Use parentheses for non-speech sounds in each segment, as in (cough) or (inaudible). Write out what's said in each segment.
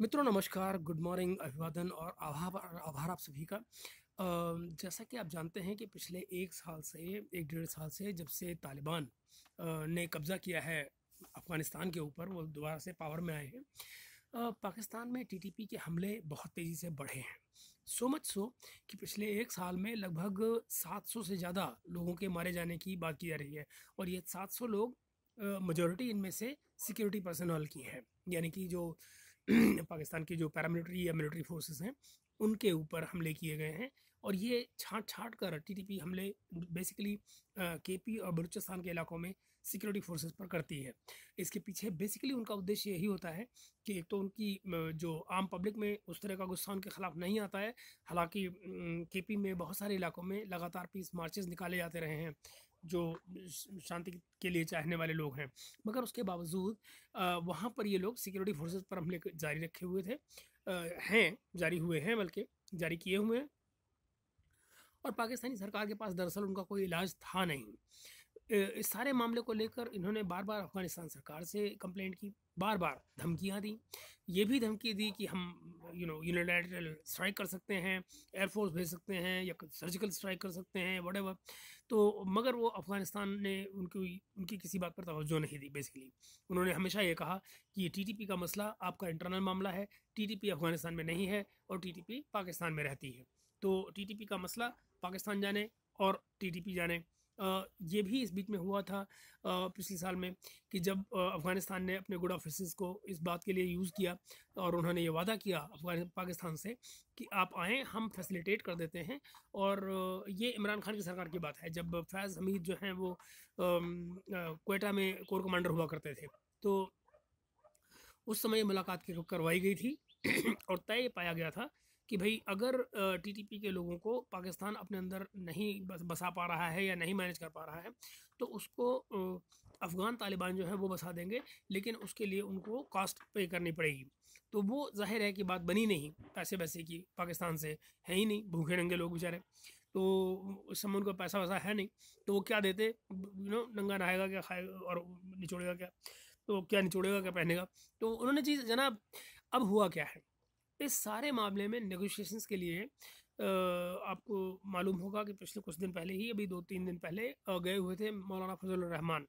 मित्रों नमस्कार good morning अभिवादन और आभार आभार आप सभी का जैसा कि आप जानते हैं कि पिछले एक साल से एक डेढ़ साल से जब से तालिबान ने कब्ज़ा किया है अफ़गानिस्तान के ऊपर वो दोबारा से पावर में आए हैं पाकिस्तान में टीटीपी के हमले बहुत तेज़ी से बढ़े हैं सो मच सो कि पिछले एक साल में लगभग 700 से ज़्यादा लोगों के मारे जाने की बात की जा रही है और ये 700 लोग मजोरिटी इनमें से सिक्योरिटी पर्सनल की है यानी कि जो (clears throat) पाकिस्तान की जो पैरामिलिट्री या मिलिट्री फोर्सेस हैं उनके ऊपर हमले किए गए हैं और ये छाट छाट कर टी हमले बेसिकली के पी और बलूचिस्तान के इलाकों में सिक्योरिटी फोर्सेस पर करती है इसके पीछे बेसिकली उनका उद्देश्य यही होता है कि एक तो उनकी जो आम पब्लिक में उस तरह का गुस्सा उनके ख़िलाफ़ नहीं आता है हालांकि के पी में बहुत सारे इलाकों में लगातार पीस मार्चेस निकाले जाते रहे हैं जो शांति के लिए चाहने वाले लोग हैं मगर उसके बावजूद वहाँ पर ये लोग सिक्योरिटी फोर्सेज पर हमले जारी रखे हुए थे हैं जारी हुए हैं बल्कि जारी किए हुए हैं और पाकिस्तानी सरकार के पास दरअसल उनका कोई इलाज था नहीं इस सारे मामले को लेकर इन्होंने बार बार अफगानिस्तान सरकार से कंप्लेंट की बार बार धमकियाँ दी ये भी धमकी दी कि हम यू नो यूनिलैटरल स्ट्राइक कर सकते हैं एयरफोर्स भेज सकते हैं या सर्जिकल स्ट्राइक कर सकते हैं वट तो मगर वो अफ़गानिस्तान ने उनकी उनकी किसी बात पर तोज्जो नहीं दी बेसिकली उन्होंने हमेशा ये कहा कि ये टी का मसला आपका इंटरनल मामला है टी अफ़गानिस्तान में नहीं है और टी पाकिस्तान में रहती है तो टी का मसला पाकिस्तान जाने और टी जाने ये भी इस बीच में हुआ था पिछले साल में कि जब अफ़गानिस्तान ने अपने गुड ऑफिसर्स को इस बात के लिए यूज़ किया और उन्होंने ये वादा किया अफगान पाकिस्तान से कि आप आएँ हम फैसिलिटेट कर देते हैं और ये इमरान खान की सरकार की बात है जब फैज़ हमीद जो हैं वो कोयटा में कोर कमांडर हुआ करते थे तो उस समय मुलाकात की करवाई गई थी (clears throat) और तय पाया गया था कि भाई अगर टीटीपी के लोगों को पाकिस्तान अपने अंदर नहीं बसा पा रहा है या नहीं मैनेज कर पा रहा है तो उसको अफ़गान तालिबान जो है वो बसा देंगे लेकिन उसके लिए उनको कास्ट पे करनी पड़ेगी तो वो जाहिर है कि बात बनी नहीं पैसे वैसे की पाकिस्तान से है ही नहीं भूखे नंगे लोग बेचारे तो उस समय उनका पैसा वैसा है नहीं तो वो क्या देते यू नो नंगा नहाएगा क्या खाएगा और निचोड़ेगा क्या तो क्या निचोड़ेगा क्या पहनेगा तो उन्होंने चीज़ जनाब अब हुआ क्या है इस सारे मामले में नेगोशिएशंस के लिए आपको मालूम होगा कि पिछले कुछ दिन पहले ही अभी दो तीन दिन पहले गए हुए थे मौलाना फजल रहमान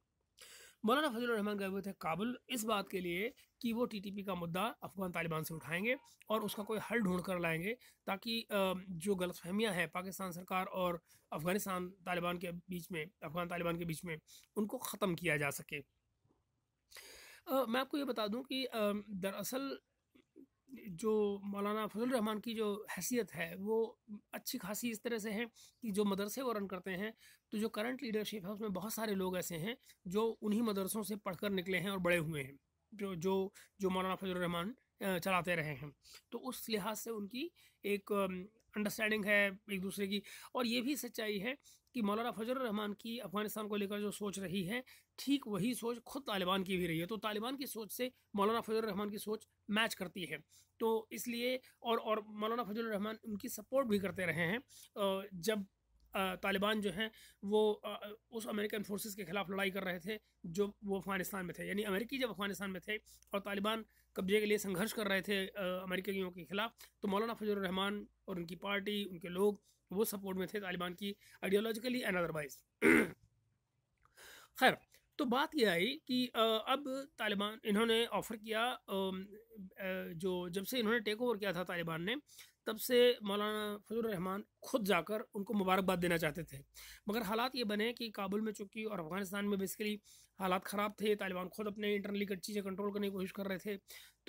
मौलाना फजल रहमान गए हुए थे काबुल इस बात के लिए कि वो टीटीपी का मुद्दा अफगान तालिबान से उठाएंगे और उसका कोई हल ढूंढ कर लाएंगे ताकि जो गलत फहमियाँ हैं पाकिस्तान सरकार और अफगानिस्तान तालिबान के बीच में अफगान तालिबान के बीच में उनको ख़त्म किया जा सके मैं आपको ये बता दूं कि दरअसल जो मौलाना फजल रहमान की जो हैसियत है वो अच्छी खासी इस तरह से है कि जो मदरसे वो रन करते हैं तो जो करंट लीडरशिप है उसमें बहुत सारे लोग ऐसे हैं जो उन्हीं मदरसों से पढ़कर निकले हैं और बड़े हुए हैं जो जो जो मौलाना फजल रहमान चलाते रहे हैं तो उस लिहाज से उनकी एक अंडरस्टैंडिंग है एक दूसरे की और ये भी सच्चाई है कि मौलाना फजल रहमान की अफगानिस्तान को लेकर जो सोच रही है ठीक वही सोच खुद तालिबान की भी रही है तो तालिबान की सोच से मौलाना फजल रहमान की सोच मैच करती है तो इसलिए और और मौलाना फजल रहमान उनकी सपोर्ट भी करते रहे हैं जब तालिबान जो हैं वो उस अमेरिकन फोर्सेस के ख़िलाफ़ लड़ाई कर रहे थे जो वो अफ़गानिस्तान में थे यानी अमेरिकी जब अफ़गानिस्तान में थे और तालिबान कब्जे के लिए संघर्ष कर रहे थे अमेरिकियों के ख़िलाफ़ तो मौलाना फजल रहमान और उनकी पार्टी उनके लोग वो सपोर्ट में थे तालिबान की आइडियोलॉजिकली एंड अदरवाइज खैर तो बात यह आई कि अब तालिबान इन्होंने ऑफ़र किया जो जब से इन्होंने टेक ओवर किया था तालिबान ने तब से मौलाना फजल रहमान खुद जाकर उनको मुबारकबाद देना चाहते थे मगर हालात ये बने कि काबुल में चुकी और अफ़गानिस्तान में बेसिकली हालात ख़राब थे तालिबान खुद अपने इंटरनली चीज़ें कंट्रोल करने की कोशिश कर रहे थे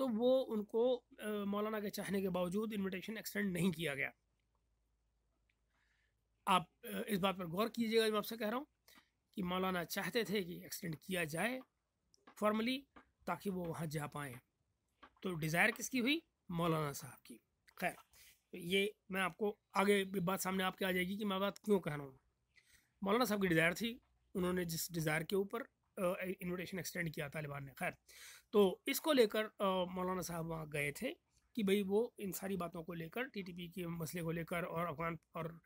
तो वो उनको मौलाना के चाहने के बावजूद इन्विटेशन एक्सटेंड नहीं किया गया आप इस बात पर गौर कीजिएगा जो आपसे कह रहा हूँ कि मौलाना चाहते थे कि एक्सटेंड किया जाए फॉर्मली ताकि वो वहाँ जा पाएँ तो डिज़ायर किसकी हुई मौलाना साहब की खैर ये मैं आपको आगे भी बात सामने आपके आ जाएगी कि मैं बात क्यों कह रहा हूँ मौलाना साहब की डिज़ायर थी उन्होंने जिस डिज़ायर के ऊपर इनविटेशन एक्सटेंड किया तालिबान ने खैर तो इसको लेकर मौलाना साहब वहाँ गए थे कि भाई वो इन सारी बातों को लेकर टीटीपी के मसले को लेकर और अफगान और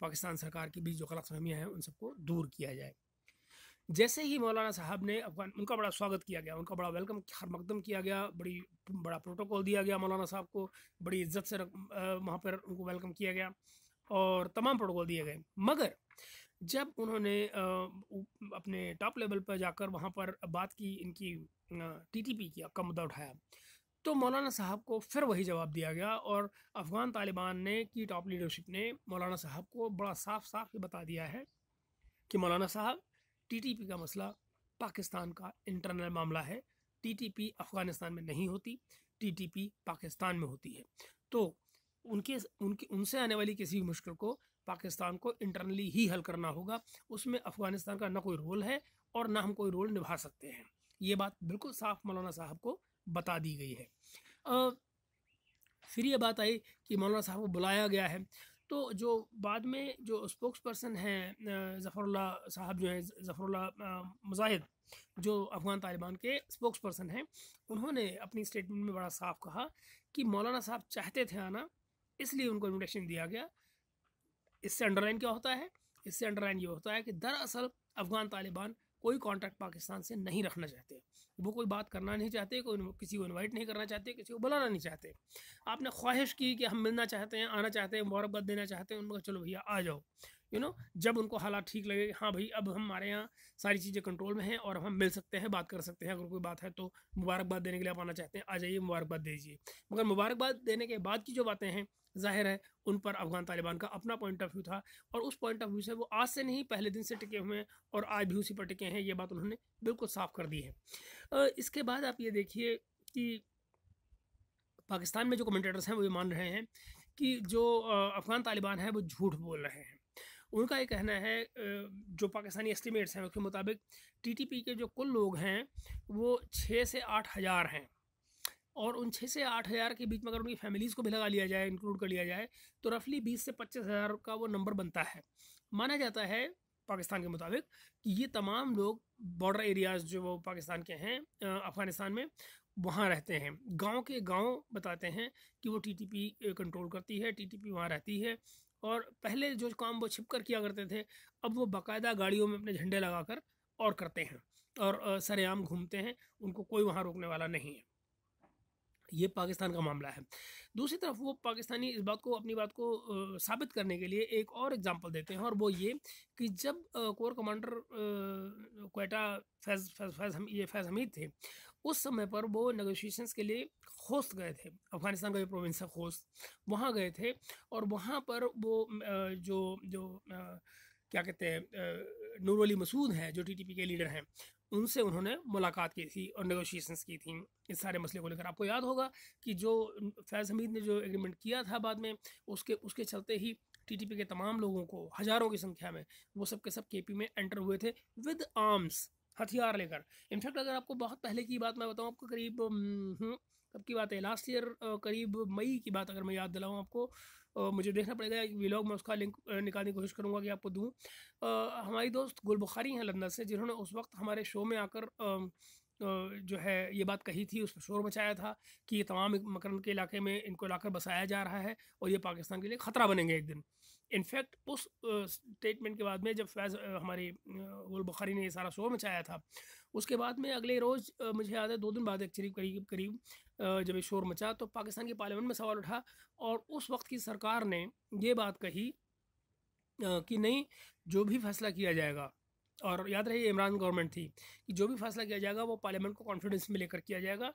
पाकिस्तान सरकार के बीच जो गलत फहमियाँ हैं उन सबको दूर किया जाए जैसे ही मौलाना साहब ने अफगान उनका बड़ा स्वागत किया गया उनका बड़ा वेलकम हर मकदम किया गया बड़ी बड़ा प्रोटोकॉल दिया गया मौलाना साहब को बड़ी इज्जत से वहाँ पर उनको वेलकम किया गया और तमाम प्रोटोकॉल दिए गए मगर जब उन्होंने अपने टॉप लेवल पर जाकर वहाँ पर बात की इनकी टीटीपी की का मुद्दा उठाया तो मौलाना साहब को फिर वही जवाब दिया गया और अफ़गान तालिबान ने की टॉप लीडरशिप ने मौलाना साहब को बड़ा साफ साफ ये बता दिया है कि मौलाना साहब टीटीपी का मसला पाकिस्तान का इंटरनल मामला है टीटीपी अफ़गानिस्तान में नहीं होती टीटीपी पाकिस्तान में होती है तो उनके उनके उनसे आने वाली किसी भी मुश्किल को पाकिस्तान को इंटरनली ही हल करना होगा उसमें अफ़गानिस्तान का ना कोई रोल है और ना हम कोई रोल निभा सकते हैं ये बात बिल्कुल साफ मौलाना साहब को बता दी गई है आ, फिर ये बात आई कि मौलाना साहब को बुलाया गया है तो जो बाद में जो स्पोक्स पर्सन हैं ज़फ़रुल्ला साहब जो हैं ज़फ़रुल्ला मुजाहिद जो अफ़गान तालिबान के स्पोक्स पर्सन हैं उन्होंने अपनी स्टेटमेंट में बड़ा साफ कहा कि मौलाना साहब चाहते थे आना इसलिए उनको इन्विटेशन दिया गया इससे अंडरलाइन क्या होता है इससे अंडरलाइन ये होता है कि दरअसल अफ़गान तालिबान कोई कॉन्टैक्ट पाकिस्तान से नहीं रखना चाहते वो कोई बात करना नहीं चाहते कोई किसी को इनवाइट नहीं करना चाहते किसी को बुलाना नहीं चाहते आपने ख्वाहिश की कि हम मिलना चाहते हैं आना चाहते हैं मुबारकबाद देना चाहते हैं उनको चलो भैया आ जाओ यू नो जब उनको हालात ठीक लगे हाँ भाई अब हमारे यहाँ सारी चीज़ें कंट्रोल में हैं और हम मिल सकते हैं बात कर सकते हैं अगर कोई बात है तो मुबारकबाद देने के लिए आप आना चाहते हैं आ जाइए मुबारकबाद दीजिए मगर मुबारकबाद देने के बाद की जो बातें हैं जाहिर है उन पर अफगान तालिबान का अपना पॉइंट ऑफ व्यू था और उस पॉइंट ऑफ व्यू से वो आज से नहीं पहले दिन से टिके हुए हैं और आज भी उसी पर टिके हैं ये बात उन्होंने बिल्कुल साफ कर दी है इसके बाद आप ये देखिए कि पाकिस्तान में जो कमेंटेटर्स हैं वो ये मान रहे हैं कि जो अफ़गान तालिबान है वो झूठ बोल रहे हैं उनका ये कहना है जो पाकिस्तानी एस्टिमेट्स हैं उसके मुताबिक टीटीपी के जो कुल लोग हैं वो छः से आठ हज़ार हैं और उन छः से आठ हज़ार के बीच में अगर उनकी फैमिलीज़ को भी लगा लिया जाए इंक्लूड कर लिया जाए तो रफली बीस से पच्चीस हज़ार का वो नंबर बनता है माना जाता है पाकिस्तान के मुताबिक कि ये तमाम लोग बॉर्डर एरियाज़ जो वो पाकिस्तान के हैं अफ़गानिस्तान में वहाँ रहते हैं गांव के गांव बताते हैं कि वो टीटीपी कंट्रोल करती है टीटीपी वहाँ रहती है और पहले जो काम वो छिप कर किया करते थे अब वो बाकायदा गाड़ियों में अपने झंडे लगाकर और करते हैं और सरेआम घूमते हैं उनको कोई वहाँ रोकने वाला नहीं है ये पाकिस्तान का मामला है दूसरी तरफ वो पाकिस्तानी इस बात को अपनी बात को आ, साबित करने के लिए एक और एग्जांपल देते हैं और वो ये कि जब आ, कोर कमांडर कोटा फैज़ फैज़ फैज़ हम ये फैज़ हमीद थे उस समय पर वो नेगोशिएशंस के लिए खोस्त गए थे अफगानिस्तान का जो प्रोविंस है खोस्त वहाँ गए थे और वहाँ पर वो जो जो क्या कहते हैं नूर अली मसूद हैं जो टी के लीडर हैं उनसे उन्होंने मुलाकात की थी और नेगोशिएशंस की थी इस सारे मसले को लेकर आपको याद होगा कि जो फैज़ हमीद ने जो एग्रीमेंट किया था बाद में उसके उसके चलते ही टीटीपी के तमाम लोगों को हज़ारों की संख्या में वो सब के सब केपी में एंटर हुए थे विद आर्म्स हथियार लेकर इनफैक्ट अगर आपको बहुत पहले की बात मैं बताऊँ आपको करीब हम्म, कब की बात है लास्ट ईयर करीब मई की बात अगर मैं याद दिलाऊँ आपको मुझे देखना पड़ेगा एक व्लॉग मैं उसका लिंक निकालने की कोशिश करूँगा कि आपको दूँ हमारी दोस्त गुलबुखारी हैं लंदन से जिन्होंने उस वक्त हमारे शो में आकर आ, जो है ये बात कही थी उसमें शोर मचाया था कि ये तमाम मकरंद के इलाके में इनको लाकर बसाया जा रहा है और ये पाकिस्तान के लिए ख़तरा बनेंगे एक दिन इनफैक्ट उस स्टेटमेंट के बाद में जब फैज़ हमारे गुल बुखारी ने ये सारा शोर मचाया था उसके बाद में अगले रोज़ मुझे याद है दो दिन बाद एक करीब करीब करीब जब ये शोर मचा तो पाकिस्तान की पार्लियामेंट में सवाल उठा और उस वक्त की सरकार ने ये बात कही कि नहीं जो भी फैसला किया जाएगा और याद रहे इमरान गवर्नमेंट थी कि जो भी फैसला किया जाएगा वो पार्लियामेंट को कॉन्फिडेंस में लेकर किया जाएगा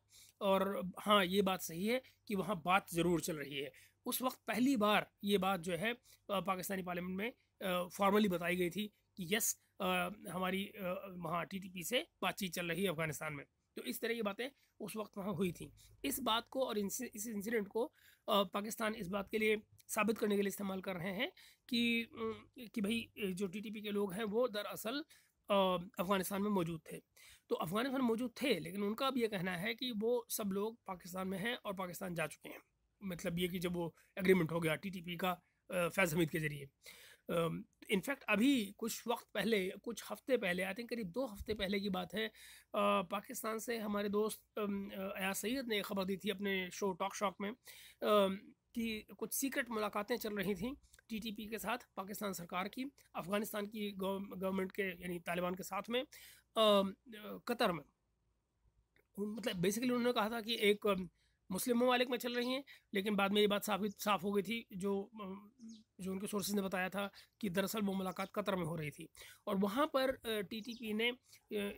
और हाँ ये बात सही है कि वहाँ बात ज़रूर चल रही है उस वक्त पहली बार ये बात जो है पाकिस्तानी पार्लियामेंट में फॉर्मली बताई गई थी कि यस हमारी वहाँ टी से बातचीत चल रही है अफगानिस्तान में तो इस तरह की बातें उस वक्त वहाँ हुई थी इस बात को और इस इंसिडेंट को पाकिस्तान इस बात के लिए साबित करने के लिए इस्तेमाल कर रहे हैं कि कि भाई जो टीटीपी के लोग हैं वो दरअसल अफ़गानिस्तान में मौजूद थे तो अफ़गानिस्तान मौजूद थे लेकिन उनका अब ये कहना है कि वो सब लोग पाकिस्तान में हैं और पाकिस्तान जा चुके हैं मतलब ये कि जब वो एग्रीमेंट हो गया टीटीपी का फैज़ हमीद के ज़रिए इनफैक्ट अभी कुछ वक्त पहले कुछ हफ्ते पहले आई थिंक करीब दो हफ्ते पहले की बात है आ, पाकिस्तान से हमारे दोस्त अयाज सैद ने खबर दी थी अपने शो टॉक शॉक में की कुछ सीक्रेट मुलाकातें चल रही थी टीटीपी के साथ पाकिस्तान सरकार की अफ़गानिस्तान की गवर्नमेंट के यानी तालिबान के साथ में आ, कतर में मतलब बेसिकली उन्होंने कहा था कि एक मुस्लिम ममालिक में चल रही हैं लेकिन बाद में ये बात साफ साफ हो गई थी जो जो उनके सोर्सेज ने बताया था कि दरअसल वो मुलाकात कतर में हो रही थी और वहाँ पर टीटीपी ने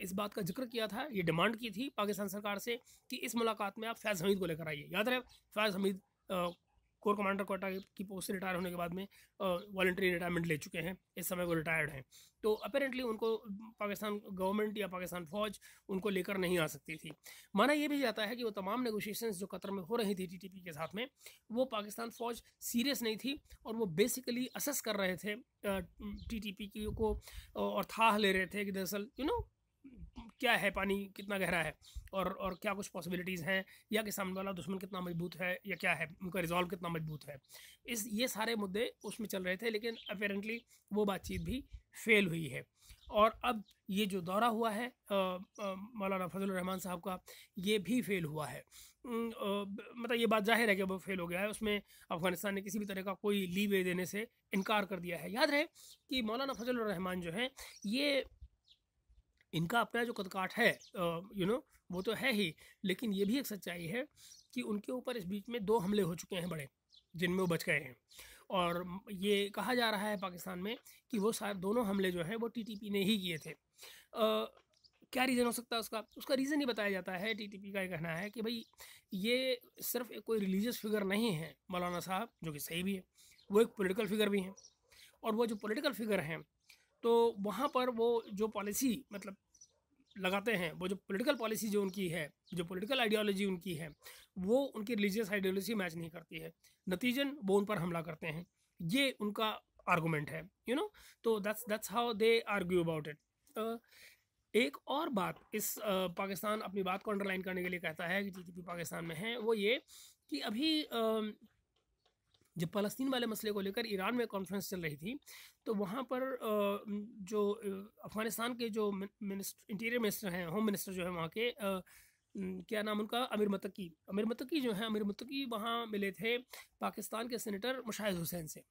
इस बात का जिक्र किया था ये डिमांड की थी पाकिस्तान सरकार से कि इस मुलाकात में आप फैज़ हमीद को लेकर आइए याद रहे फैज़ हमीद कोर कमांडर कोटा की पोस्ट से रिटायर होने के बाद में वॉल्ट्री रिटायरमेंट ले चुके हैं इस समय वो रिटायर्ड हैं तो अपेरेंटली उनको पाकिस्तान गवर्नमेंट या पाकिस्तान फ़ौज उनको लेकर नहीं आ सकती थी माना यह भी जाता है कि वो तमाम नेगोशिएशन जो कतर में हो रही थी टी के साथ में वो पाकिस्तान फ़ौज सीरियस नहीं थी और वो बेसिकली असेस कर रहे थे टी टी पी को और था ले रहे थे कि दरअसल यू नो क्या है पानी कितना गहरा है और और क्या कुछ पॉसिबिलिटीज़ हैं या कि सामने वाला दुश्मन कितना मजबूत है या क्या है उनका रिजॉल्व कितना मजबूत है इस ये सारे मुद्दे उसमें चल रहे थे लेकिन अपेरेंटली वो बातचीत भी फेल हुई है और अब ये जो दौरा हुआ है मौलाना फजल रहमान साहब का ये भी फेल हुआ है मतलब ये बात जाहिर है कि वो फेल हो गया है उसमें अफगानिस्तान ने किसी भी तरह का कोई लीवे देने से इनकार कर दिया है याद रहे कि मौलाना फजल रहमान जो हैं ये इनका अपना जो कदकाठ है यू नो वो तो है ही लेकिन ये भी एक सच्चाई है कि उनके ऊपर इस बीच में दो हमले हो चुके हैं बड़े जिनमें वो बच गए हैं और ये कहा जा रहा है पाकिस्तान में कि वो सारे दोनों हमले जो हैं वो टीटीपी ने ही किए थे आ, क्या रीज़न हो सकता है उसका उसका रीज़न ही बताया जाता है टीटीपी का ये कहना है कि भाई ये सिर्फ कोई रिलीजियस फिगर नहीं है मौलाना साहब जो कि सही भी है वो एक पॉलिटिकल फिगर भी हैं और वो जो पॉलिटिकल फिगर हैं तो वहाँ पर वो जो पॉलिसी मतलब लगाते हैं वो जो पॉलिटिकल पॉलिसी जो उनकी है जो पॉलिटिकल आइडियोलॉजी उनकी है वो उनकी रिलीजियस आइडियोलॉजी मैच नहीं करती है नतीजन वो उन पर हमला करते हैं ये उनका आर्गूमेंट है यू नो तो that's that's how they argue about it एक और बात इस uh, पाकिस्तान अपनी बात को अंडरलाइन करने के लिए कहता है कि जी पाकिस्तान में है वो ये कि अभी uh, जब फ़लस्तीन वाले मसले को लेकर ईरान में कॉन्फ्रेंस चल रही थी तो वहाँ पर जो अफ़गानिस्तान के जो मिनिस्टर इंटीरियर मिनिस्टर हैं होम मिनिस्टर जो है वहाँ के क्या नाम उनका अमीर मतकी अमीर मतकी जो है अमीर मतकी वहाँ मिले थे पाकिस्तान के सेनेटर मुशाहिद हुसैन से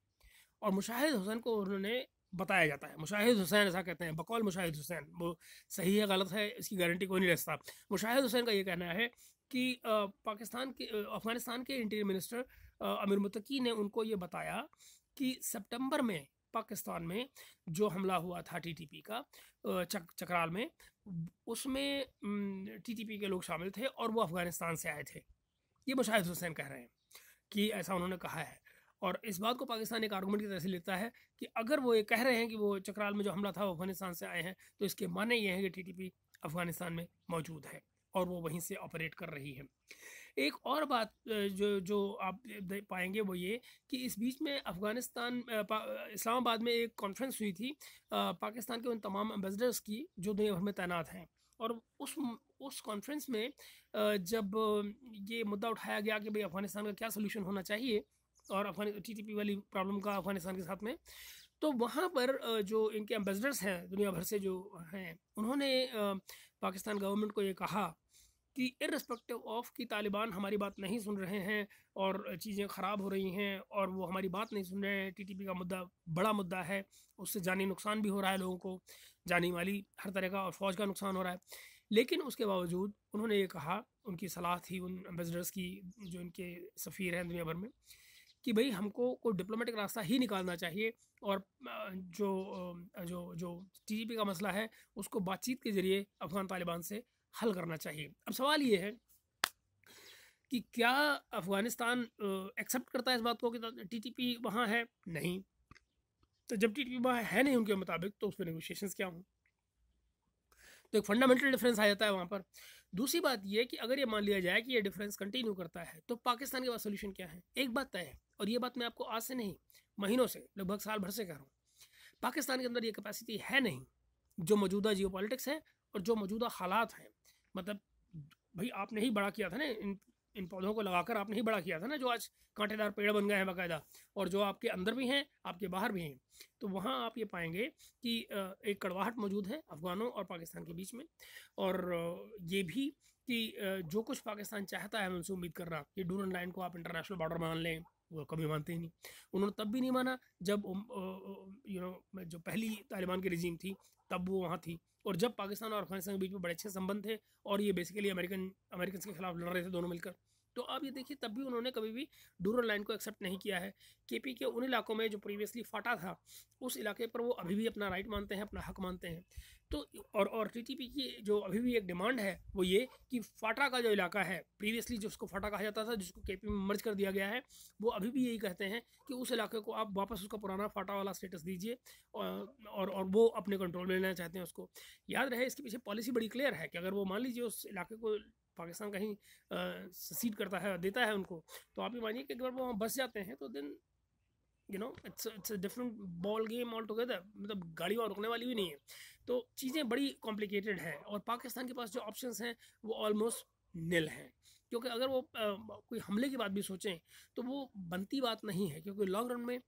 और मुशाहिद हुसैन को उन्होंने बताया जाता है मुशाहिद हुसैन ऐसा कहते हैं बकौल मुशाहिद हुसैन वो सही है गलत है इसकी गारंटी कोई नहीं रखता मुशाहिद हुसैन का ये कहना है कि पाकिस्तान के अफगानिस्तान के इंटीरियर मिनिस्टर अमीर मुतकी ने उनको ये बताया कि सितंबर में पाकिस्तान में जो हमला हुआ था टीटीपी का चक, चक्राल में उसमें टीटीपी के लोग शामिल थे और वो अफगानिस्तान से आए थे ये मुशाहिद हुसैन कह रहे हैं कि ऐसा उन्होंने कहा है और इस बात को पाकिस्तान एक आर्गूमेंट की तरह से लेता है कि अगर वो ये कह रहे हैं कि वो चक्राल में जो हमला था वो अफगानिस्तान से आए हैं तो इसके माने ये हैं कि टीटीपी अफगानिस्तान में मौजूद है और वो वहीं से ऑपरेट कर रही है एक और बात जो जो आप पाएंगे वो ये कि इस बीच में अफ़गानिस्तान इस्लामाबाद में एक कॉन्फ्रेंस हुई थी पाकिस्तान के उन तमाम एम्बेसडर्स की जो दुनिया भर में तैनात हैं और उस उस कॉन्फ्रेंस में जब ये मुद्दा उठाया गया कि भाई अफ़गानिस्तान का क्या सोल्यूशन होना चाहिए और अफगान टी वाली प्रॉब्लम का अफगानिस्तान के साथ में तो वहाँ पर जो इनके एम्बेसडर्स हैं दुनिया भर से जो हैं उन्होंने पाकिस्तान गवर्नमेंट को ये कहा कि इरेस्पेक्टिव ऑफ कि तालिबान हमारी बात नहीं सुन रहे हैं और चीज़ें ख़राब हो रही हैं और वो हमारी बात नहीं सुन रहे हैं टीटीपी का मुद्दा बड़ा मुद्दा है उससे जानी नुकसान भी हो रहा है लोगों को जानी वाली हर तरह का और फौज का नुकसान हो रहा है लेकिन उसके बावजूद उन्होंने ये कहा उनकी सलाह थी उन एम्बेसडर्स की जो इनके सफ़ीर हैं दुनिया भर में कि भाई हमको कोई डिप्लोमेटिक रास्ता ही निकालना चाहिए और जो जो जो टी का मसला है उसको बातचीत के जरिए अफगान तालिबान से हल करना चाहिए अब सवाल ये है कि क्या अफ़गानिस्तान एक्सेप्ट करता है इस बात को कि टी टी पी वहाँ है नहीं तो जब टी टी पी वहाँ है नहीं उनके मुताबिक तो उस पर नेगोशिएशन क्या हों तो एक फंडामेंटल डिफरेंस आ जाता है वहाँ पर दूसरी बात यह कि अगर ये मान लिया जाए कि ये डिफरेंस कंटिन्यू करता है तो पाकिस्तान के पास सोल्यूशन क्या है एक बात तय है और ये बात मैं आपको आज से नहीं महीनों से लगभग साल भर से कह रहा हूँ पाकिस्तान के अंदर ये कैपेसिटी है नहीं जो मौजूदा जियो है और जो मौजूदा हालात हैं मतलब भाई आपने ही बड़ा किया था ना इन इन पौधों को लगाकर आपने ही बड़ा किया था ना जो आज कांटेदार पेड़ बन गए हैं बाकायदा और जो आपके अंदर भी हैं आपके बाहर भी हैं तो वहाँ आप ये पाएंगे कि एक कड़वाहट मौजूद है अफगानों और पाकिस्तान के बीच में और ये भी कि जो कुछ पाकिस्तान चाहता है उनसे उम्मीद करना ये डूरन लाइन को आप इंटरनेशनल बॉर्डर मान लें वो कभी मानते ही नहीं उन्होंने तब भी नहीं माना जब यू नो जो पहली तालिबान की रजीम थी तब वो वहाँ थी और जब पाकिस्तान और अफगानिस्तान के बीच में बड़े अच्छे संबंध थे और ये बेसिकली अमेरिकन अमेरिकन के खिलाफ लड़ रहे थे दोनों मिलकर तो आप ये देखिए तब भी उन्होंने कभी भी डूरल लाइन को एक्सेप्ट नहीं किया है के पी के उन इलाकों में जो प्रीवियसली फाटा था उस इलाके पर वो अभी भी अपना राइट मानते हैं अपना हक मानते हैं तो और और टीटीपी की जो अभी भी एक डिमांड है वो ये कि फाटा का जो इलाका है प्रीवियसली जिसको फाटा कहा जाता था जिसको के में मर्ज कर दिया गया है वो अभी भी यही कहते हैं कि उस इलाके को आप वापस उसका पुराना फाटा वाला स्टेटस दीजिए और, और वो अपने कंट्रोल में लेना चाहते हैं उसको याद रहे इसके पीछे पॉलिसी बड़ी क्लियर है कि अगर वो मान लीजिए उस इलाके को पाकिस्तान कहीं सीड करता है देता है उनको तो आप ये मानिए कि अगर वो वहाँ बस जाते हैं तो then you know it's it's different ball game all together मतलब गाड़ी और रुकने वाली भी नहीं है तो चीज़ें बड़ी कॉम्प्लिकेटेड हैं और पाकिस्तान के पास जो ऑप्शन हैं वो ऑलमोस्ट निल हैं क्योंकि अगर वो आ, कोई हमले की बात भी सोचें तो वो बनती बात नहीं है क्योंकि लॉन्ग रन में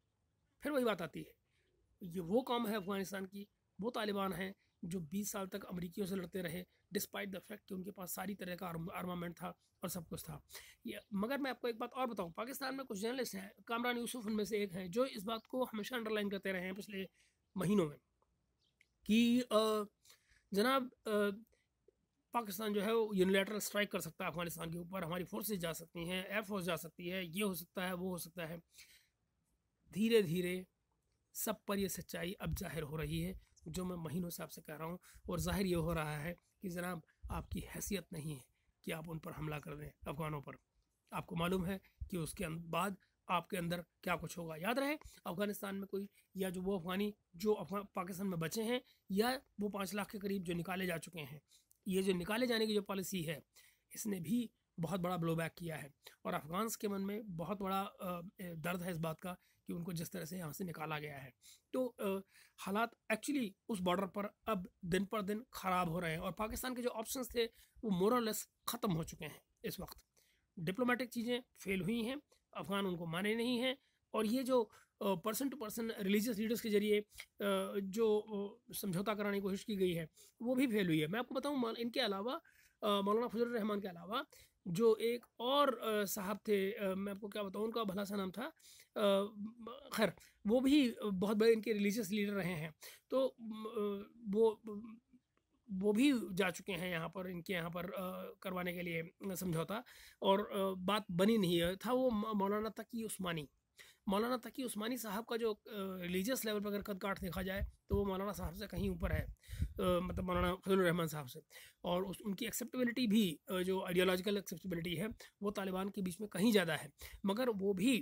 फिर वही बात आती है ये वो काम है अफगानिस्तान की वो तालिबान हैं जो 20 साल तक अमरीकियों से लड़ते रहे डिस्पाइट द फैक्ट कि उनके पास सारी तरह का आर्मामेंट था और सब कुछ था ये मगर मैं आपको एक बात और बताऊँ पाकिस्तान में कुछ जर्नलिस्ट हैं कामरान यूसुफ उनमें से एक हैं जो इस बात को हमेशा अंडरलाइन करते रहे हैं पिछले महीनों में कि जनाब पाकिस्तान जो है वो यूनिलेटरल स्ट्राइक कर सकता है अफगानिस्तान के ऊपर हमारी फोर्सेज जा सकती हैं एयर फोर्स जा सकती है ये हो सकता है वो हो सकता है धीरे धीरे सब पर यह सच्चाई अब जाहिर हो रही है जो मैं महीनों से आपसे कह रहा हूँ और जाहिर ये हो रहा है कि जनाब आपकी हैसियत नहीं है कि आप उन पर हमला कर दें अफगानों पर आपको मालूम है कि उसके अं-, बाद आपके अंदर क्या कुछ होगा याद रहे अफगानिस्तान में कोई या जो वो अफगानी जो अफगान पाकिस्तान में बचे हैं या वो पाँच लाख के करीब जो निकाले जा चुके हैं ये जो निकाले जाने की जो पॉलिसी है इसने भी बहुत बड़ा ब्लोबैक किया है और अफगान्स के मन में बहुत बड़ा दर्द है इस बात का कि उनको जिस तरह से यहाँ से निकाला गया है तो हालात एक्चुअली उस बॉर्डर पर अब दिन पर दिन ख़राब हो रहे हैं और पाकिस्तान के जो ऑप्शन थे वो मोरलेस ख़त्म हो चुके हैं इस वक्त डिप्लोमेटिक चीज़ें फेल हुई हैं अफगान उनको माने नहीं हैं और ये जो person to person religious leaders के जरिए जो समझौता कराने की कोशिश की गई है वो भी फेल हुई है मैं आपको बताऊँ इनके अलावा मौलाना फजल रहमान के अलावा जो एक और साहब थे मैं आपको क्या बताऊँ उनका भला सा नाम था खैर वो भी बहुत बड़े इनके रिलीजियस लीडर रहे हैं तो वो वो भी जा चुके हैं यहाँ पर इनके यहाँ पर करवाने के लिए समझौता और बात बनी नहीं था वो मौलाना तकी उस्मानी मौलाना तकी उस्मानी साहब का जो रिलीजियस लेवल पर अगर कद देखा जाए तो वो मौलाना साहब से कहीं ऊपर है मतलब मौलाना रहमान साहब से और उस उनकी एक्सेप्टेबिलिटी भी जो आइडियोलॉजिकल एक्सेप्टेबिलिटी है वो तालिबान के बीच में कहीं ज़्यादा है मगर वो भी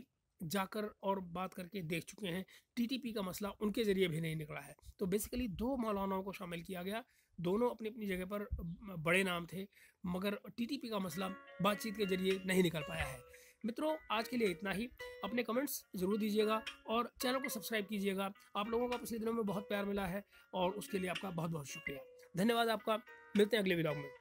जाकर और बात करके देख चुके हैं टीटीपी का मसला उनके ज़रिए भी नहीं निकला है तो बेसिकली दो मौलानाओं को शामिल किया गया दोनों अपनी अपनी जगह पर बड़े नाम थे मगर टीटीपी का मसला बातचीत के ज़रिए नहीं निकल पाया है मित्रों आज के लिए इतना ही अपने कमेंट्स जरूर दीजिएगा और चैनल को सब्सक्राइब कीजिएगा आप लोगों का पिछले दिनों में बहुत प्यार मिला है और उसके लिए आपका बहुत बहुत शुक्रिया धन्यवाद आपका मिलते हैं अगले ब्लॉग में